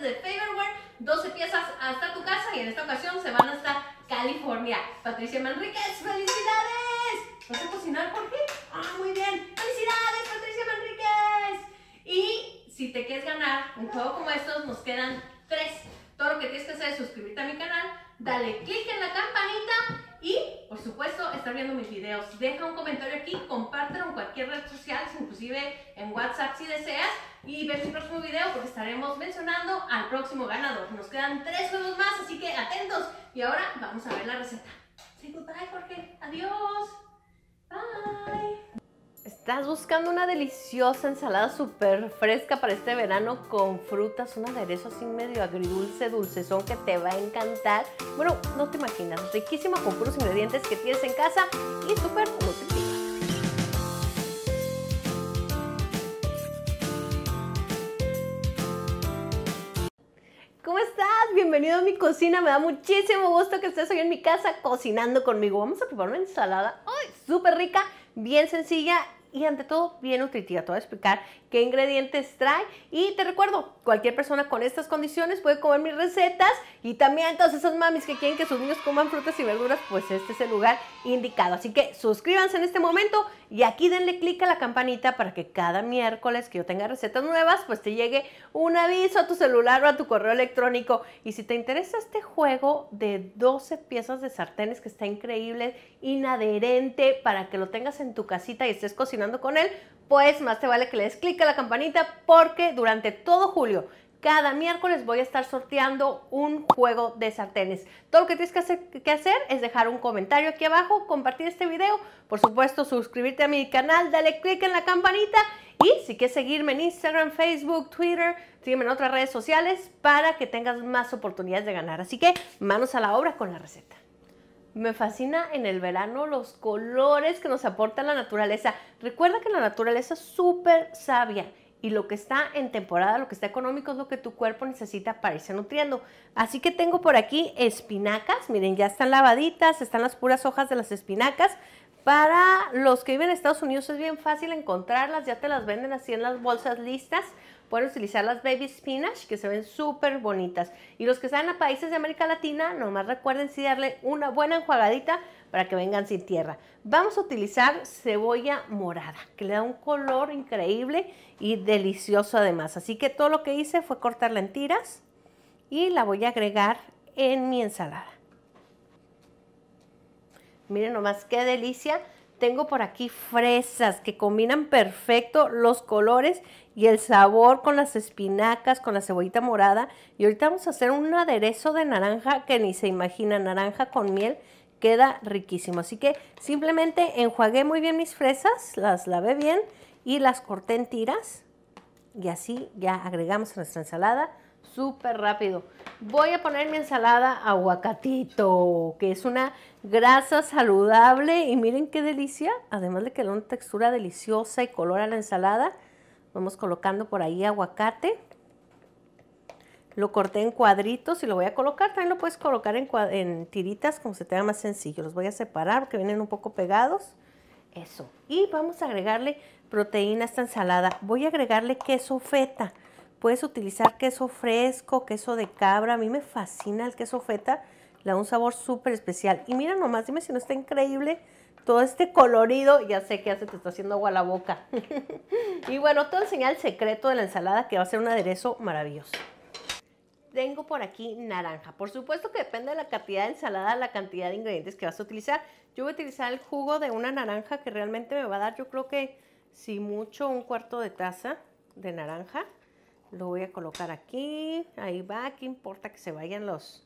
de Favorware, 12 piezas hasta tu casa y en esta ocasión se van hasta California. Patricia Manríquez, felicidades. ¿Vas a cocinar, Jorge? Ah, muy bien. Felicidades, Patricia Manríquez. Y si te quieres ganar un juego como estos, nos quedan tres. Todo lo que tienes que hacer es suscribirte a mi canal, dale click en la campanita estar viendo mis videos. Deja un comentario aquí, compártelo en cualquier red social, inclusive en WhatsApp si deseas. Y ver el próximo video porque estaremos mencionando al próximo ganador. Nos quedan tres juegos más, así que atentos. Y ahora vamos a ver la receta. Say goodbye, Jorge. Adiós. Bye estás buscando una deliciosa ensalada súper fresca para este verano con frutas, un aderezo así medio agridulce, dulcezón que te va a encantar. Bueno, no te imaginas, riquísima con puros ingredientes que tienes en casa y súper nutritiva. ¿Cómo estás? Bienvenido a mi cocina. Me da muchísimo gusto que estés hoy en mi casa cocinando conmigo. Vamos a preparar una ensalada súper rica, bien sencilla y ante todo bien nutritiva. Te voy a explicar qué ingredientes trae. Y te recuerdo, cualquier persona con estas condiciones puede comer mis recetas y también todas esas mamis que quieren que sus niños coman frutas y verduras, pues este es el lugar indicado. Así que suscríbanse en este momento y aquí denle clic a la campanita para que cada miércoles que yo tenga recetas nuevas, pues te llegue un aviso a tu celular o a tu correo electrónico. Y si te interesa este juego de 12 piezas de sartenes que está increíble, inadherente, para que lo tengas en tu casita y estés cocinando con él, pues más te vale que le des clic a la campanita porque durante todo julio, cada miércoles voy a estar sorteando un juego de sartenes. Todo lo que tienes que hacer, es dejar un comentario aquí abajo, compartir este video, por supuesto suscribirte a mi canal, dale click en la campanita y si quieres seguirme en Instagram, Facebook, Twitter, sígueme en otras redes sociales para que tengas más oportunidades de ganar. Así que manos a la obra con la receta. Me fascina en el verano los colores que nos aporta la naturaleza. Recuerda que la naturaleza es súper sabia y lo que está en temporada, lo que está económico es lo que tu cuerpo necesita para irse nutriendo. Así que tengo por aquí espinacas, miren, ya están lavaditas, están las puras hojas de las espinacas. Para los que viven en Estados Unidos es bien fácil encontrarlas, ya te las venden así en las bolsas listas. Pueden utilizar las baby spinach que se ven súper bonitas. Y los que están a países de América Latina, nomás recuerden si darle una buena enjuagadita para que vengan sin tierra. Vamos a utilizar cebolla morada, que le da un color increíble y delicioso además. Así que todo lo que hice fue cortarla en tiras y la voy a agregar en mi ensalada. Miren nomás qué delicia. Tengo por aquí fresas que combinan perfecto los colores y el sabor con las espinacas, con la cebollita morada. Y ahorita vamos a hacer un aderezo de naranja que ni se imagina, naranja con miel. Queda riquísimo. Así que simplemente enjuagué muy bien mis fresas, las lavé bien y las corté en tiras. Y así ya agregamos nuestra ensalada súper rápido. Voy a poner mi ensalada aguacatito, que es una grasa saludable y miren qué delicia. Además de que da una textura deliciosa y color a la ensalada, vamos colocando por ahí aguacate. Lo corté en cuadritos y lo voy a colocar. También lo puedes colocar en, en tiritas como se te haga más sencillo. Los voy a separar porque vienen un poco pegados. Eso. Y vamos a agregarle proteína a esta ensalada. Voy a agregarle queso feta. Puedes utilizar queso fresco, queso de cabra. A mí me fascina el queso feta. Le da un sabor súper especial. Y mira nomás, dime si no está increíble todo este colorido. Ya sé que ya se te está haciendo agua la boca. y bueno, te voy a enseñar el secreto de la ensalada que va a ser un aderezo maravilloso. Tengo por aquí naranja. Por supuesto que depende de la cantidad de ensalada, la cantidad de ingredientes que vas a utilizar. Yo voy a utilizar el jugo de una naranja que realmente me va a dar, yo creo que si mucho, un cuarto de taza de naranja. Lo voy a colocar aquí. Ahí va. que importa que se vayan los,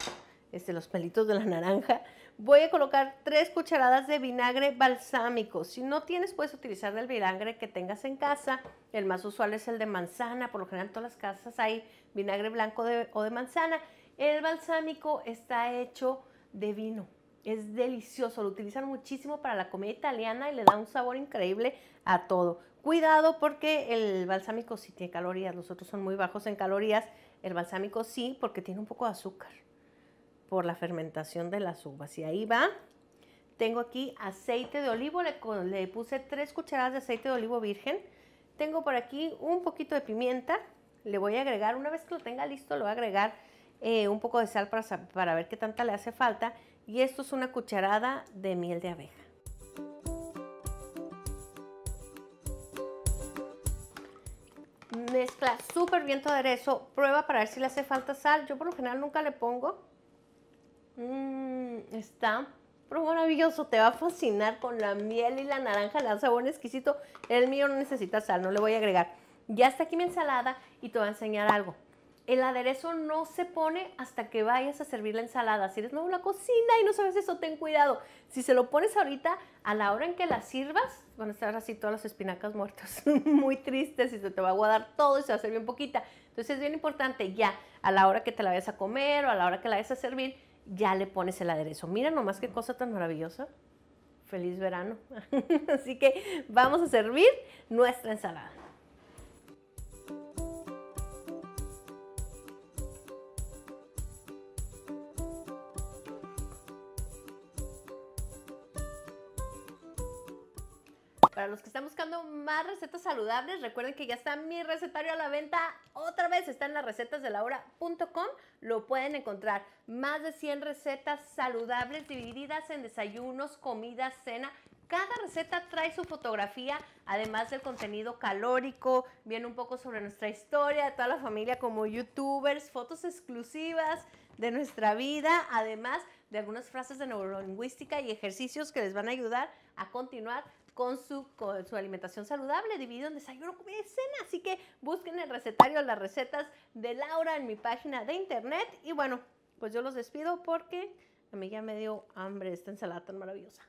este, los pelitos de la naranja? Voy a colocar tres cucharadas de vinagre balsámico. Si no tienes, puedes utilizar el vinagre que tengas en casa. El más usual es el de manzana. Por lo general en todas las casas hay vinagre blanco o de manzana. El balsámico está hecho de vino. Es delicioso, lo utilizan muchísimo para la comida italiana y le da un sabor increíble a todo. Cuidado porque el balsámico sí tiene calorías, los otros son muy bajos en calorías, el balsámico sí porque tiene un poco de azúcar por la fermentación de las uvas. Y ahí va. Tengo aquí aceite de olivo, le, puse tres cucharadas de aceite de olivo virgen. Tengo por aquí un poquito de pimienta, le voy a agregar, una vez que lo tenga listo, le voy a agregar eh, un poco de sal para, para ver qué tanta le hace falta y esto es una cucharada de miel de abeja. Mezcla súper bien todo eso. prueba para ver si le hace falta sal, yo por lo general nunca le pongo. Mm, está pero maravilloso, te va a fascinar con la miel y la naranja, le da sabor exquisito. El mío no necesita sal, no le voy a agregar. Ya está aquí mi ensalada y te voy a enseñar algo el aderezo no se pone hasta que vayas a servir la ensalada. Si eres nuevo en la cocina y no sabes eso, ten cuidado. Si se lo pones ahorita, a la hora en que la sirvas, van a estar así todas las espinacas muertas, muy tristes y se te va a guardar todo y se va a servir un poquita. Entonces es bien importante ya, a la hora que te la vayas a comer o a la hora que la vayas a servir, ya le pones el aderezo. Mira nomás qué cosa tan maravillosa. Feliz verano. así que vamos a servir nuestra ensalada. Para los que están buscando más recetas saludables, recuerden que ya está mi recetario a la venta. Otra vez está en las Lo pueden encontrar. Más de 100 recetas saludables divididas en desayunos, comidas, cena. Cada receta trae su fotografía, además del contenido calórico, viene un poco sobre nuestra historia, toda la familia como youtubers, fotos exclusivas de nuestra vida, además de algunas frases de neurolingüística y ejercicios que les van a ayudar a continuar con su, alimentación saludable, dividido en desayuno, comida y cena. Así que busquen el recetario, las recetas de Laura en mi página de internet. Y bueno, pues yo los despido porque a mí ya me dio hambre esta ensalada tan maravillosa.